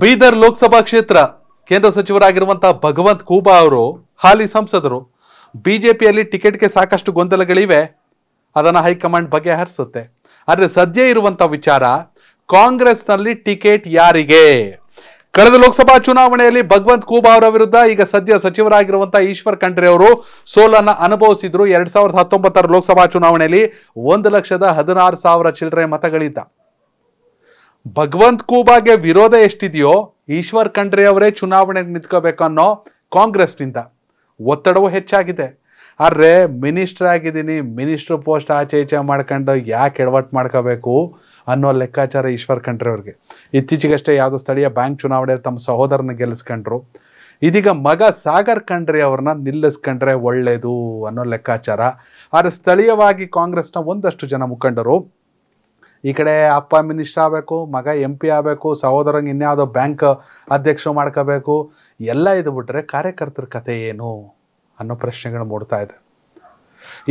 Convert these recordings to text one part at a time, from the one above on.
ಬೀದರ್ ಲೋಕಸಭಾ ಕ್ಷೇತ್ರ ಕೇಂದ್ರ ಸಚಿವರಾಗಿರುವಂತಹ ಭಗವಂತ್ ಕೂಬಾ ಅವರು ಹಾಲಿ ಸಂಸದರು ಬಿಜೆಪಿಯಲ್ಲಿ ಟಿಕೆಟ್ಗೆ ಸಾಕಷ್ಟು ಗೊಂದಲಗಳಿವೆ ಅದನ್ನು ಹೈಕಮಾಂಡ್ ಬಗೆಹರಿಸುತ್ತೆ ಆದರೆ ಸದ್ಯ ಇರುವಂತಹ ವಿಚಾರ ಕಾಂಗ್ರೆಸ್ನಲ್ಲಿ ಟಿಕೆಟ್ ಯಾರಿಗೆ ಕಳೆದ ಲೋಕಸಭಾ ಚುನಾವಣೆಯಲ್ಲಿ ಭಗವಂತ್ ಕೂಬಾ ಅವರ ವಿರುದ್ಧ ಈಗ ಸದ್ಯ ಸಚಿವರಾಗಿರುವಂತಹ ಈಶ್ವರ್ ಖಂಡ್ರೆ ಅವರು ಸೋಲನ್ನು ಅನುಭವಿಸಿದ್ರು ಎರಡ್ ಸಾವಿರದ ಹತ್ತೊಂಬತ್ತರ ಲೋಕಸಭಾ ಚುನಾವಣೆಯಲ್ಲಿ ಒಂದು ಲಕ್ಷದ ಹದಿನಾರು ಸಾವಿರ ಚಿಲ್ಲರೆ ಮತಗಳಿದ್ದ ಭಗವಂತ್ ಕೂಬಾಗೆ ವಿರೋಧ ಎಷ್ಟಿದೆಯೋ ಈಶ್ವರ್ ಖಂಡ್ರೆ ಅವರೇ ಚುನಾವಣೆಗೆ ನಿಂತ್ಕೋಬೇಕು ಅನ್ನೋ ಕಾಂಗ್ರೆಸ್ನಿಂದ ಒತ್ತಡವೂ ಹೆಚ್ಚಾಗಿದೆ ಆದ್ರೆ ಮಿನಿಸ್ಟರ್ ಆಗಿದ್ದೀನಿ ಮಿನಿಸ್ಟರ್ ಪೋಸ್ಟ್ ಆಚೆ ಈಚೆ ಮಾಡ್ಕೊಂಡು ಯಾಕೆ ಎಡವಟ್ ಮಾಡ್ಕೋಬೇಕು ಅನ್ನೋ ಲೆಕ್ಕಾಚಾರ ಈಶ್ವರ್ ಖಂಡ್ರೆ ಅವ್ರಿಗೆ ಇತ್ತೀಚೆಗಷ್ಟೇ ಯಾವುದೋ ಸ್ಥಳೀಯ ಬ್ಯಾಂಕ್ ಚುನಾವಣೆ ತಮ್ಮ ಸಹೋದರನ ಗೆಲ್ಲಿಸ್ಕೊಂಡ್ರು ಇದೀಗ ಮಗ ಸಾಗರ್ ಖಂಡ್ರೆ ಅವ್ರನ್ನ ನಿಲ್ಲಿಸ್ಕೊಂಡ್ರೆ ಒಳ್ಳೆಯದು ಅನ್ನೋ ಲೆಕ್ಕಾಚಾರ ಆದ್ರೆ ಸ್ಥಳೀಯವಾಗಿ ಕಾಂಗ್ರೆಸ್ನ ಒಂದಷ್ಟು ಜನ ಮುಖಂಡರು ಈ ಕಡೆ ಅಪ್ಪ ಮಿನಿಸ್ಟರ್ ಆಗಬೇಕು ಮಗ ಎಂ ಪಿ ಆಗಬೇಕು ಸಹೋದರಂಗೆ ಇನ್ಯಾವುದೋ ಬ್ಯಾಂಕ್ ಅಧ್ಯಕ್ಷ ಮಾಡ್ಕೋಬೇಕು ಎಲ್ಲ ಇದು ಬಿಟ್ಟರೆ ಕಾರ್ಯಕರ್ತರ ಕತೆ ಏನು ಅನ್ನೋ ಪ್ರಶ್ನೆಗಳು ಮೂಡ್ತಾ ಇದೆ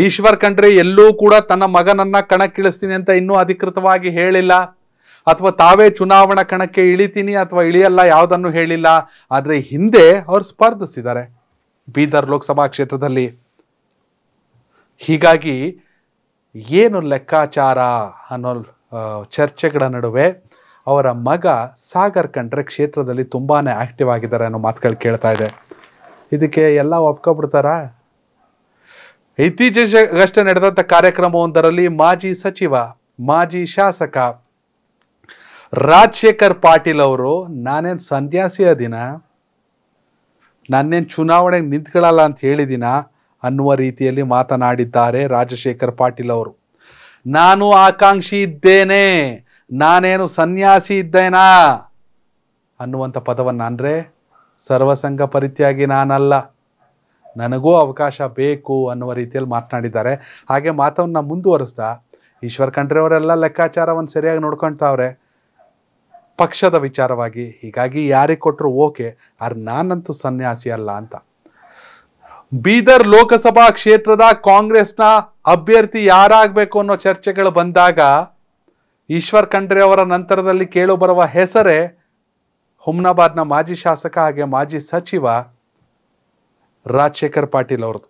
ಈಶ್ವರ್ ಖಂಡ್ರೆ ಎಲ್ಲೂ ಕೂಡ ತನ್ನ ಮಗನನ್ನ ಕಣಕ್ಕಿಳಿಸ್ತೀನಿ ಅಂತ ಇನ್ನೂ ಅಧಿಕೃತವಾಗಿ ಹೇಳಿಲ್ಲ ಅಥವಾ ತಾವೇ ಚುನಾವಣಾ ಕಣಕ್ಕೆ ಇಳಿತೀನಿ ಅಥವಾ ಇಳಿಯಲ್ಲ ಯಾವುದನ್ನು ಹೇಳಿಲ್ಲ ಆದರೆ ಹಿಂದೆ ಅವರು ಸ್ಪರ್ಧಿಸಿದ್ದಾರೆ ಬೀದರ್ ಲೋಕಸಭಾ ಕ್ಷೇತ್ರದಲ್ಲಿ ಹೀಗಾಗಿ ಏನು ಲೆಕ್ಕಾಚಾರ ಅನ್ನೋ ಚರ್ಚೆಗಳ ನಡುವೆ ಅವರ ಮಗ ಸಾಗರ್ ಕಂಡ್ರೆ ಕ್ಷೇತ್ರದಲ್ಲಿ ತುಂಬಾ ಆಕ್ಟಿವ್ ಆಗಿದ್ದಾರೆ ಅನ್ನೋ ಮಾತುಗಳು ಕೇಳ್ತಾ ಇದೆ ಇದಕ್ಕೆ ಎಲ್ಲ ಒಪ್ಕೊಬಿಡ್ತಾರ ಇತ್ತೀಚೆಗಷ್ಟೇ ನಡೆದಂಥ ಕಾರ್ಯಕ್ರಮವೊಂದರಲ್ಲಿ ಮಾಜಿ ಸಚಿವ ಮಾಜಿ ಶಾಸಕ ರಾಜಶೇಖರ್ ಪಾಟೀಲ್ ಅವರು ನಾನೇನು ಸನ್ಯಾಸಿಯ ದಿನ ನಾನೇನು ಚುನಾವಣೆಗೆ ನಿಂತ್ಕೊಳ್ಳಲ್ಲ ಅಂತ ಹೇಳಿದಿನ ಅನ್ನುವ ರೀತಿಯಲ್ಲಿ ಮಾತನಾಡಿದ್ದಾರೆ ರಾಜಶೇಖರ್ ಪಾಟೀಲ್ ಅವರು ನಾನು ಆಕಾಂಕ್ಷಿ ಇದ್ದೇನೆ ನಾನೇನು ಸನ್ಯಾಸಿ ಇದ್ದೇನಾ ಅನ್ನುವಂಥ ಪದವನ್ನು ಅಂದರೆ ಸರ್ವಸಂಗ ಪರಿತ್ಯಾಗಿ ನಾನಲ್ಲ ನನಗೂ ಅವಕಾಶ ಬೇಕು ಅನ್ನುವ ರೀತಿಯಲ್ಲಿ ಮಾತನಾಡಿದ್ದಾರೆ ಹಾಗೆ ಮಾತವನ್ನು ಮುಂದುವರಿಸ್ತಾ ಈಶ್ವರ್ ಅವರೆಲ್ಲ ಲೆಕ್ಕಾಚಾರವನ್ನು ಸರಿಯಾಗಿ ನೋಡ್ಕೊಳ್ತಾವ್ರೆ ಪಕ್ಷದ ವಿಚಾರವಾಗಿ ಹೀಗಾಗಿ ಯಾರಿಗೆ ಕೊಟ್ಟರು ಓಕೆ ಆದ್ರೆ ನಾನಂತೂ ಸನ್ಯಾಸಿ ಅಲ್ಲ ಅಂತ ಬೀದರ್ ಲೋಕಸಭಾ ಕ್ಷೇತ್ರದ ಕಾಂಗ್ರೆಸ್ನ ಅಭ್ಯರ್ಥಿ ಯಾರಾಗಬೇಕು ಅನ್ನೋ ಚರ್ಚೆಗಳು ಬಂದಾಗ ಈಶ್ವರ್ ಖಂಡ್ರೆ ಅವರ ನಂತರದಲ್ಲಿ ಕೇಳು ಬರುವ ಹೆಸರೇ ಹುಮ್ನಾಬಾದ್ನ ಮಾಜಿ ಶಾಸಕ ಹಾಗೆ ಮಾಜಿ ಸಚಿವ ರಾಜಶೇಖರ್ ಪಾಟೀಲ್ ಅವ್ರದ್ದು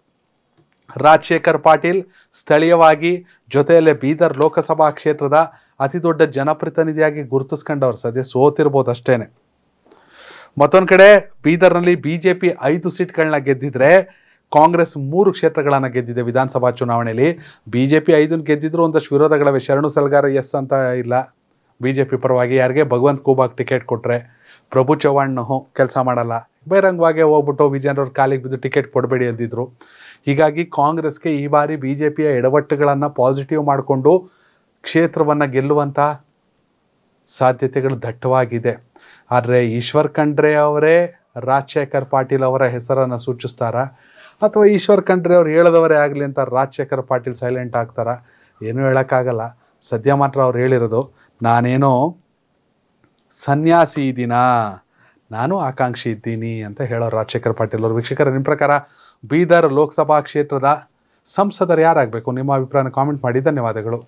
ರಾಜಶೇಖರ್ ಪಾಟೀಲ್ ಸ್ಥಳೀಯವಾಗಿ ಜೊತೆಯಲ್ಲೇ ಬೀದರ್ ಲೋಕಸಭಾ ಕ್ಷೇತ್ರದ ಅತಿ ದೊಡ್ಡ ಜನಪ್ರತಿನಿಧಿಯಾಗಿ ಗುರುತಿಸ್ಕೊಂಡವ್ರು ಸದ್ಯ ಸೋತಿರ್ಬೋದು ಅಷ್ಟೇನೆ ಮತ್ತೊಂದು ಕಡೆ ಬೀದರ್ನಲ್ಲಿ ಬಿ ಜೆ ಪಿ ಐದು ಸೀಟ್ಗಳನ್ನ ಗೆದ್ದಿದ್ರೆ ಕಾಂಗ್ರೆಸ್ ಮೂರು ಕ್ಷೇತ್ರಗಳನ್ನು ಗೆದ್ದಿದೆ ವಿಧಾನಸಭಾ ಚುನಾವಣೆಯಲ್ಲಿ ಬಿ ಜೆ ಪಿ ಐದನ್ನು ಗೆದ್ದಿದ್ರು ಒಂದಷ್ಟು ವಿರೋಧಗಳವೆ ಶರಣು ಸಲ್ಗಾರ ಎಸ್ ಅಂತ ಇಲ್ಲ ಬಿ ಜೆ ಪಿ ಪರವಾಗಿ ಯಾರಿಗೆ ಭಗವಂತ ಕೂಬಾಗ್ ಟಿಕೆಟ್ ಕೊಟ್ಟರೆ ಪ್ರಭು ಚವ್ಹಾಣ್ ಕೆಲಸ ಮಾಡಲ್ಲ ಬಹಿರಂಗವಾಗಿ ಹೋಗ್ಬಿಟ್ಟು ವಿಜಯನವ್ರ ಕಾಲಿಗೆ ಬಿದ್ದು ಟಿಕೆಟ್ ಕೊಡಬೇಡಿ ಅಂದಿದ್ರು ಹೀಗಾಗಿ ಕಾಂಗ್ರೆಸ್ಗೆ ಈ ಬಾರಿ ಬಿ ಜೆ ಪಿಯ ಎಡವಟ್ಟುಗಳನ್ನು ಪಾಸಿಟಿವ್ ಮಾಡಿಕೊಂಡು ಕ್ಷೇತ್ರವನ್ನು ಗೆಲ್ಲುವಂಥ ಸಾಧ್ಯತೆಗಳು ದಟ್ಟವಾಗಿದೆ ಆದರೆ ಈಶ್ವರ್ ಖಂಡ್ರೆ ಅವರೇ ರಾಜಶೇಖರ್ ಪಾಟೀಲ್ ಅವರ ಹೆಸರನ್ನು ಸೂಚಿಸ್ತಾರಾ ಅಥವಾ ಈಶ್ವರ್ ಖಂಡ್ರೆ ಅವ್ರು ಹೇಳದವರೇ ಆಗಲಿ ಅಂತ ರಾಜಶೇಖರ್ ಪಾಟೀಲ್ ಸೈಲೆಂಟ್ ಆಗ್ತಾರ ಏನೂ ಹೇಳೋಕ್ಕಾಗಲ್ಲ ಸದ್ಯ ಮಾತ್ರ ಅವ್ರು ಹೇಳಿರೋದು ನಾನೇನೋ ಸನ್ಯಾಸಿ ಇದ್ದೀನಾ ನಾನು ಆಕಾಂಕ್ಷಿ ಇದ್ದೀನಿ ಅಂತ ಹೇಳೋರು ರಾಜಶೇಖರ್ ಪಾಟೀಲ್ ಅವರು ವೀಕ್ಷಕರ ನಿಮ್ಮ ಪ್ರಕಾರ ಬೀದರ್ ಲೋಕಸಭಾ ಕ್ಷೇತ್ರದ ಸಂಸದರು ಯಾರಾಗಬೇಕು ನಿಮ್ಮ ಅಭಿಪ್ರಾಯನ ಕಾಮೆಂಟ್ ಮಾಡಿ ಧನ್ಯವಾದಗಳು